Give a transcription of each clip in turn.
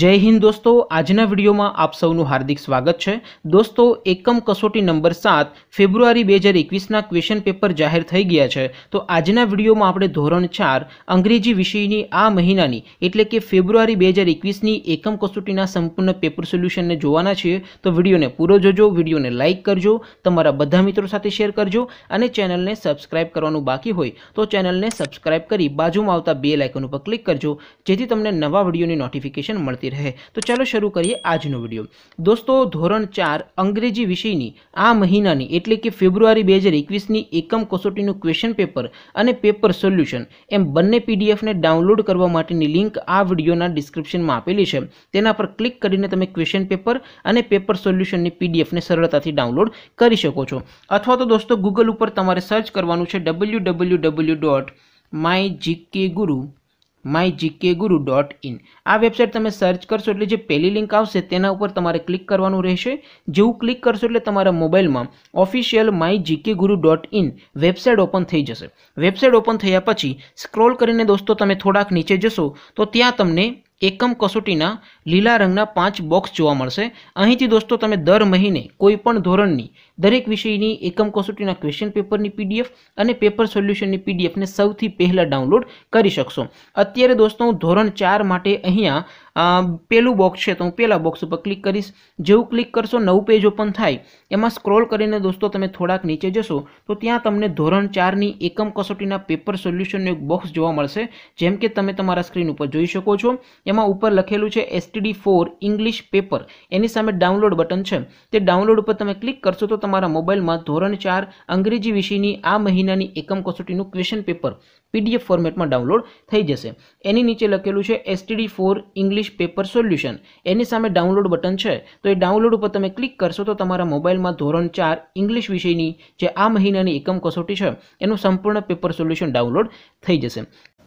જય હિન્દ દોસ્તો આજના વિડીયોમાં આપ સૌનું હાર્દિક સ્વાગત છે દોસ્તો એકમ કસોટી નંબર સાત ફેબ્રુઆરી બે હજાર એકવીસના ક્વેશ્ચન પેપર જાહેર થઈ ગયા છે તો આજના વિડીયોમાં આપણે ધોરણ ચાર અંગ્રેજી વિષયની આ મહિનાની એટલે કે ફેબ્રુઆરી બે હજાર એકવીસની એકમ કસોટીના સંપૂર્ણ પેપર સોલ્યુશનને જોવાના છીએ તો વિડીયોને પૂરો જોજો વિડીયોને લાઇક કરજો તમારા બધા મિત્રો સાથે શેર કરજો અને ચેનલને સબસ્ક્રાઇબ કરવાનું બાકી હોય તો ચેનલને સબસ્ક્રાઇબ કરી બાજુમાં આવતા બે લાઇકન ઉપર ક્લિક કરજો જેથી તમને નવા વિડીયોની નોટિફિકેશન મળે મળતી રહે તો ચાલો શરૂ કરીએ આજનો વિડીયો દોસ્તો ધોરણ ચાર અંગ્રેજી વિષયની આ મહિનાની એટલે કે ફેબ્રુઆરી બે હજાર એકવીસની એકમ કસોટીનું ક્વેશ્ચન પેપર અને પેપર સોલ્યુશન એમ બંને પીડીએફને ડાઉનલોડ કરવા માટેની લિંક આ વિડીયોના ડિસ્ક્રિપ્શનમાં આપેલી છે તેના પર ક્લિક કરીને તમે ક્વેશ્ચન પેપર અને પેપર સોલ્યુશનની પીડીએફને સરળતાથી ડાઉનલોડ કરી શકો છો અથવા તો દોસ્તો ગૂગલ ઉપર તમારે સર્ચ કરવાનું છે W W W dot my GK Guru my GK Guru dot in આ વેબસાઇટ તમે સર્ચ કરશો એટલે જે પહેલી લિંક આવશે તેના ઉપર તમારે ક્લિક કરવાનું રહેશે જેવું ક્લિક કરશો એટલે તમારા મોબાઈલમાં official my GK Guru dot in website open થઈ જશે વેબસાઇટ ઓપન થયા પછી સ્ક્રોલ કરીને દોસ્તો તમે થોડાક નીચે જશો તો ત્યાં તમને એકમ કસોટીના લીલા રંગના પાંચ બોક્સ જોવા મળશે અહીંથી દોસ્તો તમે દર મહિને કોઈપણ ધોરણની દરેક વિષયની એકમ કસોટીના ક્વેશ્ચન પેપરની પીડીએફ અને પેપર સોલ્યુશનની પીડીએફને સૌથી પહેલાં ડાઉનલોડ કરી શકશો અત્યારે દોસ્તો હું ધોરણ ચાર માટે અહીંયા પેલું બોક્સ છે તો હું પહેલાં બોક્સ ઉપર ક્લિક કરીશ જેવું ક્લિક કરશો નવું પેજ ઓપન થાય એમાં સ્ક્રોલ કરીને દોસ્તો તમે થોડાક નીચે જશો તો ત્યાં તમને ધોરણ ચારની એકમ કસોટીના પેપર સોલ્યુશનનું એક બોક્સ જોવા મળશે જેમ કે તમે તમારા સ્ક્રીન ઉપર જોઈ શકો છો એમાં ઉપર લખેલું છે એસટીડી ફોર ઇંગ્લિશ પેપર એની સામે ડાઉનલોડ બટન છે તે ડાઉનલોડ ઉપર તમે ક્લિક કરશો તો તમારા મોબાઈલમાં ધોરણ ચાર અંગ્રેજી વિષયની આ મહિનાની એકમ કસોટીનું ક્વેશ્ચન પેપર પીડીએફ ફોર્મેટમાં ડાઉનલોડ થઈ જશે એની નીચે લખેલું છે STD for English paper solution એની સામે ડાઉનલોડ બટન છે તો એ ડાઉનલોડ ઉપર તમે ક્લિક કરશો તો તમારા મોબાઈલમાં ધોરણ ચાર ઇંગ્લિશ વિષયની જે આ મહિનાની એકમ કસોટી છે એનું સંપૂર્ણ પેપર સોલ્યુશન ડાઉનલોડ થઈ જશે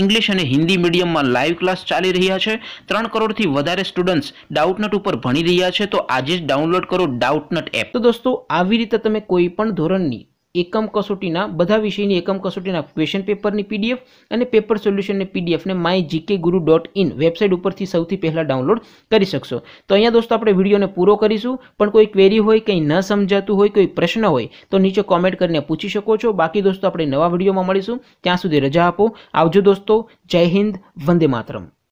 ઇંગ્લિશ અને હિન્દી મીડિયમમાં લાઈવ ક્લાસ ચાલી રહ્યા છે ત્રણ કરોડથી વધારે સ્ટુડન્ટ્સ ડાઉટનટ ઉપર ભણી રહ્યા છે તો આજે જ ડાઉનલોડ કરો ડાઉટનટ એપ તો દોસ્તો આવી રીતે તમે કોઈ પણ ધોરણની એકમ કસોટીના બધા વિષયની એકમ કસોટીના ક્વેશ્ચન પેપરની પીડીએફ અને પેપર સોલ્યુશનની પીડીએફને my GK Guru dot in website ઉપરથી સૌથી પહેલાં ડાઉનલોડ કરી શકશો તો અહીંયા દોસ્તો આપણે વિડીયોને પૂરો કરીશું પણ કોઈ ક્વેરી હોય કંઈ ન સમજાતું હોય કોઈ પ્રશ્ન હોય તો નીચે કોમેન્ટ કરીને પૂછી શકો છો બાકી દોસ્તો આપણે નવા વિડીયોમાં મળીશું ત્યાં સુધી રજા આપો આવજો દોસ્તો જય હિન્દ વંદે માતરમ